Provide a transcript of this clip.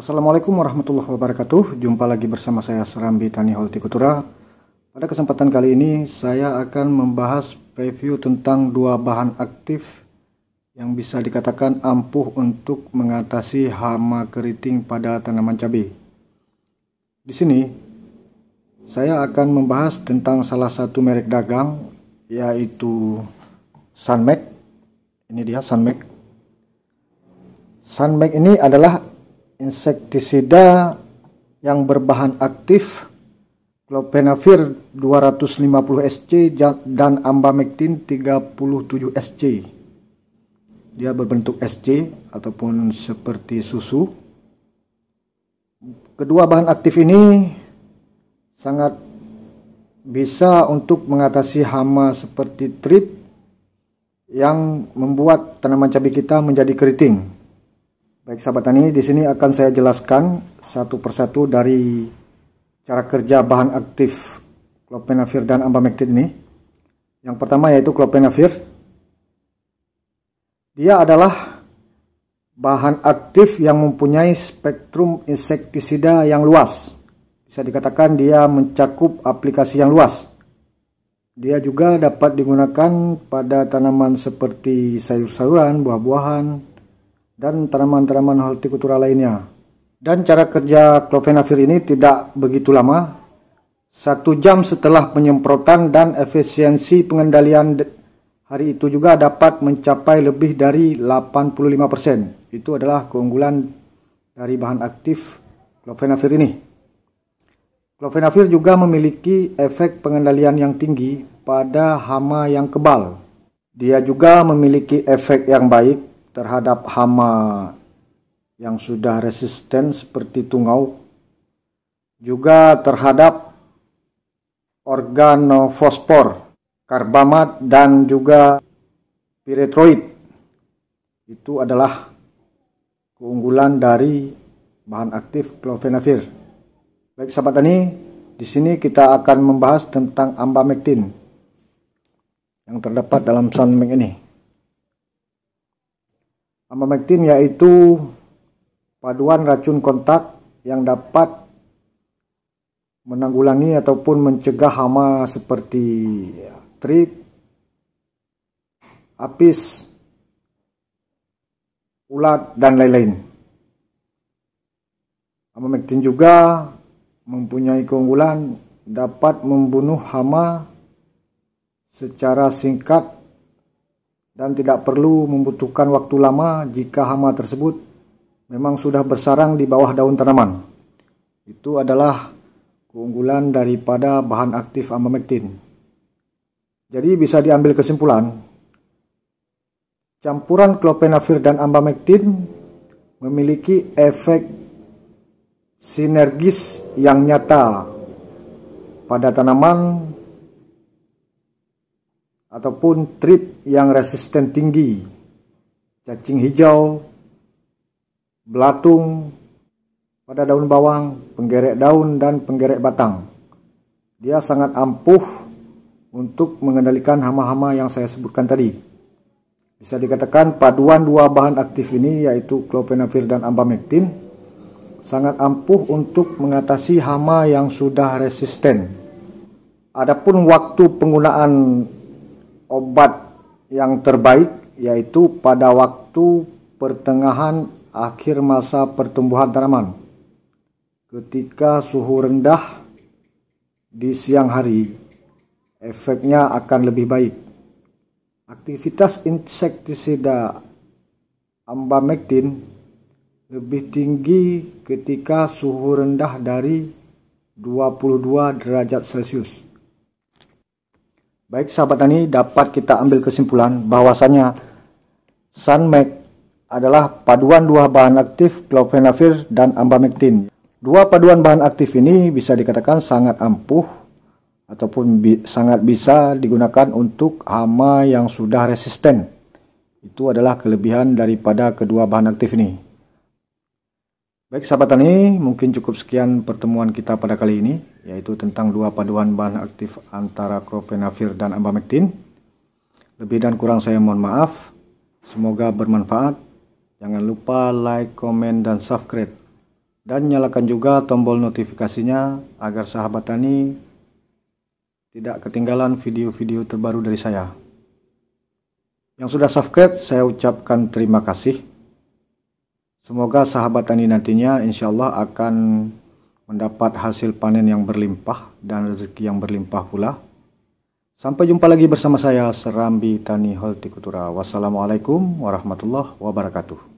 Assalamualaikum warahmatullahi wabarakatuh. Jumpa lagi bersama saya Serambi Tani Hortikultura. Pada kesempatan kali ini saya akan membahas preview tentang dua bahan aktif yang bisa dikatakan ampuh untuk mengatasi hama keriting pada tanaman cabai. Di sini saya akan membahas tentang salah satu merek dagang yaitu Sunmac. Ini dia Sunmac. Sunmac ini adalah insektisida yang berbahan aktif Clopenavir 250 SC dan Ambamectin 37 SC. Dia berbentuk SC ataupun seperti susu. Kedua bahan aktif ini sangat bisa untuk mengatasi hama seperti trip yang membuat tanaman cabai kita menjadi keriting. Baik sahabat tani, di sini akan saya jelaskan satu persatu dari cara kerja bahan aktif klopenafir dan ambamektin ini. Yang pertama yaitu klopenafir. Dia adalah bahan aktif yang mempunyai spektrum insektisida yang luas. Bisa dikatakan dia mencakup aplikasi yang luas. Dia juga dapat digunakan pada tanaman seperti sayur-sayuran, buah-buahan, dan tanaman-tanaman hortikultura lainnya. Dan cara kerja clovenafir ini tidak begitu lama, satu jam setelah penyemprotan dan efisiensi pengendalian hari itu juga dapat mencapai lebih dari 85%. Itu adalah keunggulan dari bahan aktif clovenafir ini. Clovenafir juga memiliki efek pengendalian yang tinggi pada hama yang kebal. Dia juga memiliki efek yang baik terhadap hama yang sudah resisten seperti tungau juga terhadap organofosfor, karbamat dan juga piretroid. Itu adalah keunggulan dari bahan aktif clofenavir. Baik sahabat tani, di sini kita akan membahas tentang ambamektin yang terdapat dalam sunming ini. Amamectin yaitu paduan racun kontak yang dapat menanggulangi ataupun mencegah hama seperti ya, trip, apis, ulat, dan lain-lain. Amamectin juga mempunyai keunggulan dapat membunuh hama secara singkat dan tidak perlu membutuhkan waktu lama jika hama tersebut memang sudah bersarang di bawah daun tanaman. Itu adalah keunggulan daripada bahan aktif amamektin. Jadi bisa diambil kesimpulan, campuran klopenafir dan amamektin memiliki efek sinergis yang nyata pada tanaman ataupun trip yang resisten tinggi, cacing hijau, belatung pada daun bawang, penggerek daun dan penggerek batang. Dia sangat ampuh untuk mengendalikan hama-hama yang saya sebutkan tadi. Bisa dikatakan paduan dua bahan aktif ini yaitu klopenafir dan ambamectin sangat ampuh untuk mengatasi hama yang sudah resisten. Adapun waktu penggunaan obat yang terbaik yaitu pada waktu pertengahan akhir masa pertumbuhan tanaman. Ketika suhu rendah di siang hari, efeknya akan lebih baik. Aktivitas insektisida ambamectin lebih tinggi ketika suhu rendah dari 22 derajat Celcius. Baik sahabat tani, dapat kita ambil kesimpulan bahwasanya Sunmec adalah paduan dua bahan aktif clophenavir dan ambamectin. Dua paduan bahan aktif ini bisa dikatakan sangat ampuh ataupun bi sangat bisa digunakan untuk hama yang sudah resisten. Itu adalah kelebihan daripada kedua bahan aktif ini. Baik sahabat tani, mungkin cukup sekian pertemuan kita pada kali ini, yaitu tentang dua paduan bahan aktif antara Cropenavir dan Abamectin. Lebih dan kurang saya mohon maaf. Semoga bermanfaat. Jangan lupa like, komen, dan subscribe. Dan nyalakan juga tombol notifikasinya agar sahabat tani tidak ketinggalan video-video terbaru dari saya. Yang sudah subscribe, saya ucapkan terima kasih. Semoga sahabat tani nantinya insya Allah akan mendapat hasil panen yang berlimpah dan rezeki yang berlimpah pula. Sampai jumpa lagi bersama saya Serambi Tani Holtikutura. Wassalamualaikum warahmatullahi wabarakatuh.